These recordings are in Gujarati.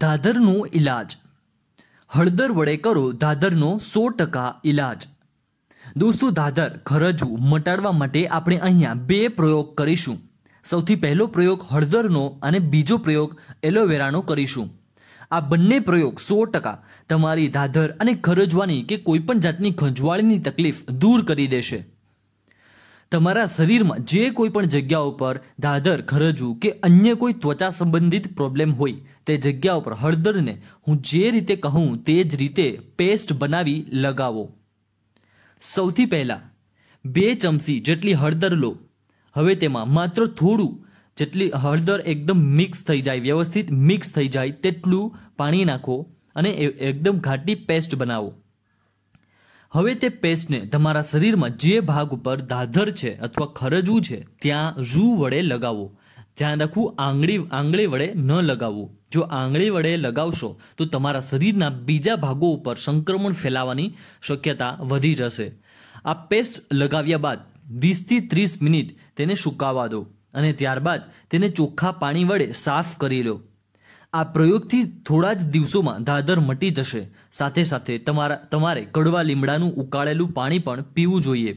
દાદરનો ઇલાજ હળદર વડે કરો દાદરનો સો ટકા ઇલાજ દોસ્તો દાદર ખરજવું મટાડવા માટે આપણે અહીંયા બે પ્રયોગ કરીશું સૌથી પહેલો પ્રયોગ હળદરનો અને બીજો પ્રયોગ એલોવેરાનો કરીશું આ બંને પ્રયોગ સો ટકા તમારી દાદર અને ખરજવાની કે કોઈપણ જાતની ખંજવાળની તકલીફ દૂર કરી દેશે તમારા શરીરમાં જે કોઈ પણ જગ્યા ઉપર દાદર ખરજવું કે અન્ય કોઈ ત્વચા સંબંધિત પ્રોબ્લેમ હોય તે જગ્યા ઉપર હળદરને હું જે રીતે કહું તે જ રીતે પેસ્ટ બનાવી લગાવો સૌથી પહેલાં બે ચમચી જેટલી હળદર લો હવે તેમાં માત્ર થોડું જેટલી હળદર એકદમ મિક્સ થઈ જાય વ્યવસ્થિત મિક્સ થઈ જાય તેટલું પાણી નાખો અને એકદમ ઘાટી પેસ્ટ બનાવો હવે તે પેસ્ટને તમારા શરીરમાં જે ભાગ ઉપર દાધર છે અથવા ખરજવું છે ત્યાં રૂ વડે લગાવો ધ્યાન રાખવું આંગળી આંગળી વડે ન લગાવવું જો આંગળી વડે લગાવશો તો તમારા શરીરના બીજા ભાગો ઉપર સંક્રમણ ફેલાવાની શક્યતા વધી જશે આ પેસ્ટ લગાવ્યા બાદ વીસથી ત્રીસ મિનિટ તેને સુકાવા દો અને ત્યારબાદ તેને ચોખ્ખા પાણી વડે સાફ કરી લો આ પ્રયોગથી થોડા જ દિવસોમાં ધાધર મટી જશે સાથે સાથે તમારા તમારે કડવા લીમડાનું ઉકાળેલું પાણી પણ પીવું જોઈએ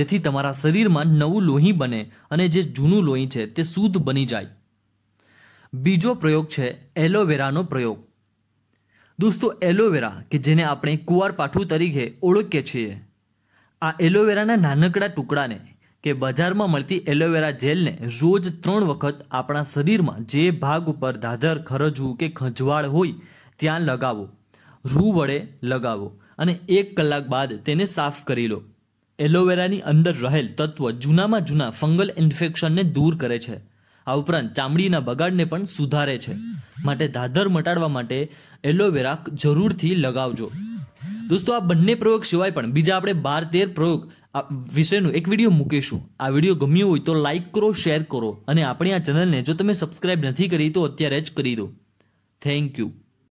જેથી તમારા શરીરમાં નવું લોહી બને અને જે જૂનું લોહી છે તે શુદ્ધ બની જાય બીજો પ્રયોગ છે એલોવેરાનો પ્રયોગ દોસ્તો એલોવેરા કે જેને આપણે કુંવારપાઠું તરીકે ઓળખીએ છીએ આ એલોવેરાના નાનકડા ટુકડાને કે બજારમાં મળતી એલોવેરા જેલને રોજ ત્રણ વખત આપણા શરીરમાં જે ભાગ ઉપર દાદર ખરજવું કે ખંજવાળ હોય ત્યાં લગાવો રૂ વડે લગાવો અને એક કલાક બાદ તેને સાફ કરી લો એલોવેરાની અંદર રહેલ તત્વ જૂનામાં જૂના ફંગલ ઇન્ફેક્શનને દૂર કરે છે આ ઉપરાંત ચામડીના બગાડને પણ સુધારે છે માટે દાદર મટાડવા માટે એલોવેરા જરૂરથી લગાવજો દોસ્તો આ બંને પ્રયોગ સિવાય પણ બીજા આપણે બાર તેર પ્રયોગ આ વિષયનું એક વિડીયો મૂકીશું આ વિડીયો ગમ્યો હોય તો લાઇક કરો શેર કરો અને આપણી આ ચેનલને જો તમે સબસ્ક્રાઇબ નથી કરી તો અત્યારે જ કરી દો થેન્ક યુ